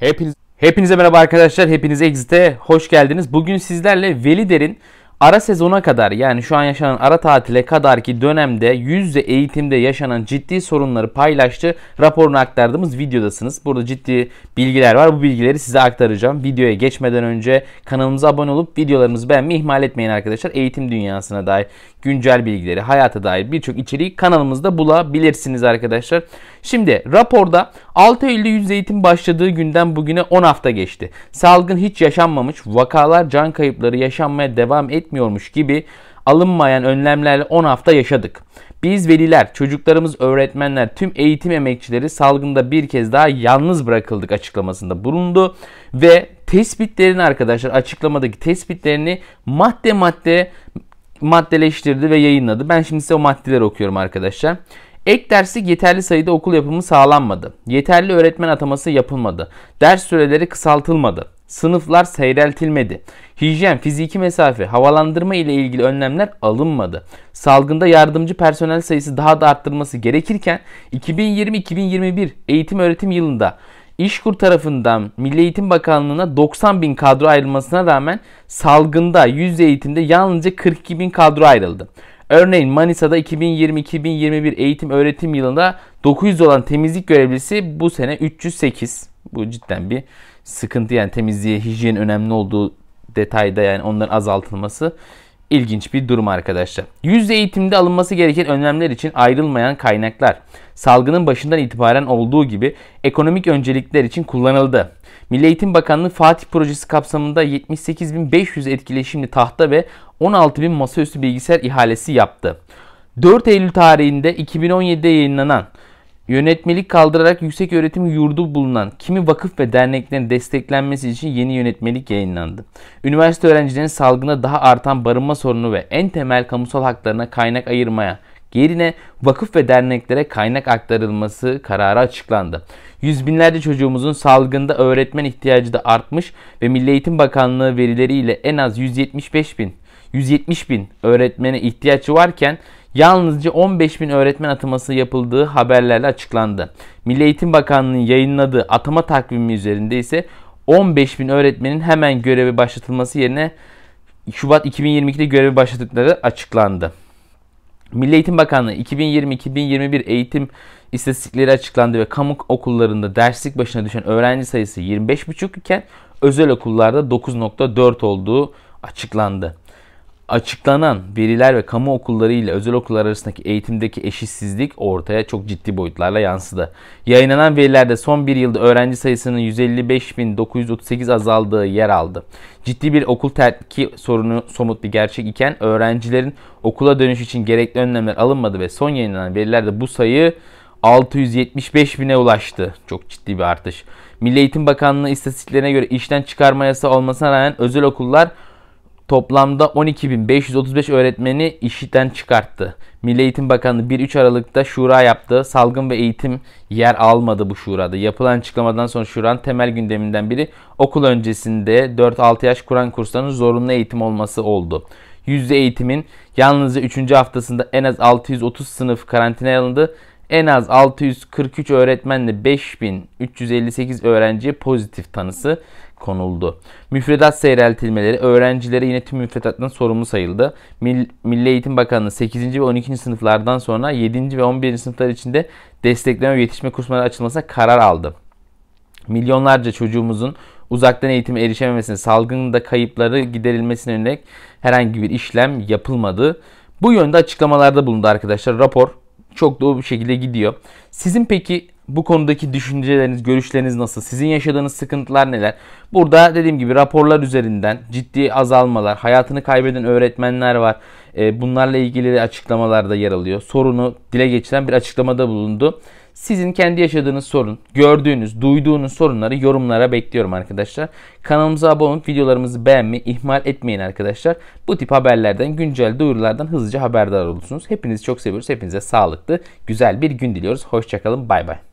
Hepiniz Hepinize merhaba arkadaşlar. Hepiniz Exit'e hoş geldiniz. Bugün sizlerle Velider'in Ara sezona kadar yani şu an yaşanan ara tatile kadar ki dönemde yüzde eğitimde yaşanan ciddi sorunları paylaştı. Raporunu aktardığımız videodasınız. Burada ciddi bilgiler var. Bu bilgileri size aktaracağım. Videoya geçmeden önce kanalımıza abone olup videolarımızı beğenmeyi ihmal etmeyin arkadaşlar. Eğitim dünyasına dair güncel bilgileri, hayata dair birçok içeriği kanalımızda bulabilirsiniz arkadaşlar. Şimdi raporda 6 Eylül'de yüz eğitim başladığı günden bugüne 10 hafta geçti. Salgın hiç yaşanmamış, vakalar, can kayıpları yaşanmaya devam et gitmiyormuş gibi alınmayan önlemlerle 10 hafta yaşadık. Biz veliler, çocuklarımız, öğretmenler, tüm eğitim emekçileri salgında bir kez daha yalnız bırakıldık açıklamasında bulundu. Ve tespitlerini arkadaşlar açıklamadaki tespitlerini madde madde maddeleştirdi ve yayınladı. Ben şimdi size o maddeleri okuyorum arkadaşlar. Ek derslik yeterli sayıda okul yapımı sağlanmadı. Yeterli öğretmen ataması yapılmadı. Ders süreleri kısaltılmadı. Sınıflar seyreltilmedi. Hijyen, fiziki mesafe, havalandırma ile ilgili önlemler alınmadı. Salgında yardımcı personel sayısı daha da arttırması gerekirken 2020-2021 eğitim öğretim yılında İşkur tarafından Milli Eğitim Bakanlığı'na 90 bin kadro ayrılmasına rağmen salgında yüz eğitimde yalnızca 42 bin kadro ayrıldı. Örneğin Manisa'da 2020-2021 eğitim öğretim yılında 900 olan temizlik görevlisi bu sene 308. Bu cidden bir sıkıntı yani temizliğe, hijyen önemli olduğu detayda yani onların azaltılması ilginç bir durum arkadaşlar. Yüz eğitimde alınması gereken önlemler için ayrılmayan kaynaklar salgının başından itibaren olduğu gibi ekonomik öncelikler için kullanıldı. Milli Eğitim Bakanlığı Fatih projesi kapsamında 78.500 etkileşimli tahta ve 16.000 masaüstü bilgisayar ihalesi yaptı. 4 Eylül tarihinde 2017'de yayınlanan Yönetmelik kaldırarak yüksek öğretim yurdu bulunan kimi vakıf ve derneklerin desteklenmesi için yeni yönetmelik yayınlandı. Üniversite öğrencilerinin salgında daha artan barınma sorunu ve en temel kamusal haklarına kaynak ayırmaya yerine vakıf ve derneklere kaynak aktarılması kararı açıklandı. Yüz binlerce çocuğumuzun salgında öğretmen ihtiyacı da artmış ve Milli Eğitim Bakanlığı verileriyle en az 175 bin 170 bin öğretmene ihtiyaç varken yalnızca 15 bin öğretmen ataması yapıldığı haberlerle açıklandı. Milli Eğitim Bakanlığı'nın yayınladığı atama takvimi üzerinde ise 15 bin öğretmenin hemen görevi başlatılması yerine Şubat 2022'de görevi başladıkları açıklandı. Milli Eğitim Bakanlığı 2020-2021 eğitim istatistikleri açıklandı ve kamu okullarında derslik başına düşen öğrenci sayısı 25,5 iken özel okullarda 9.4 olduğu açıklandı açıklanan veriler ve kamu okulları ile özel okullar arasındaki eğitimdeki eşitsizlik ortaya çok ciddi boyutlarla yansıdı. Yayınlanan verilerde son bir yılda öğrenci sayısının 155.938 azaldığı yer aldı. Ciddi bir okul terki sorunu somut bir gerçek iken öğrencilerin okula dönüş için gerekli önlemler alınmadı ve son yayınlanan verilerde bu sayı 675 bine ulaştı. Çok ciddi bir artış. Milli Eğitim Bakanlığı istatistiklerine göre işten çıkarma yasağı olmasına rağmen özel okullar toplamda 12.535 öğretmeni işiten çıkarttı. Milli Eğitim Bakanı 1-3 Aralık'ta şura yaptı. Salgın ve eğitim yer almadı bu şurada. Yapılan açıklamadan sonra şuranın temel gündeminden biri okul öncesinde 4-6 yaş Kur'an kurslarının zorunlu eğitim olması oldu. Yüzde eğitimin yalnızca 3. haftasında en az 630 sınıf karantinaya alındı en az 643 öğretmenle 5358 öğrenciye pozitif tanısı konuldu. Müfredat seyreltilmeleri öğrencilere yine tüm müfredattan sorumlu sayıldı. Mil, Milli Eğitim Bakanlığı 8. ve 12. sınıflardan sonra 7. ve 11. sınıflar içinde destekleme ve yetişme kursları açılmasına karar aldı. Milyonlarca çocuğumuzun uzaktan eğitime erişememesine, salgında kayıpları giderilmesine yönelik herhangi bir işlem yapılmadı. Bu yönde açıklamalarda bulundu arkadaşlar. Rapor çok doğru bir şekilde gidiyor. Sizin peki bu konudaki düşünceleriniz, görüşleriniz nasıl? Sizin yaşadığınız sıkıntılar neler? Burada dediğim gibi raporlar üzerinden ciddi azalmalar, hayatını kaybeden öğretmenler var. E, bunlarla ilgili açıklamalarda yer alıyor. Sorunu dile geçiren bir açıklamada bulundu. Sizin kendi yaşadığınız sorun, gördüğünüz, duyduğunuz sorunları yorumlara bekliyorum arkadaşlar. Kanalımıza abone olup videolarımızı beğenmeyi ihmal etmeyin arkadaşlar. Bu tip haberlerden, güncel duyurulardan hızlıca haberdar olursunuz. Hepinizi çok seviyoruz. Hepinize sağlıklı, güzel bir gün diliyoruz. Hoşçakalın, bay bay.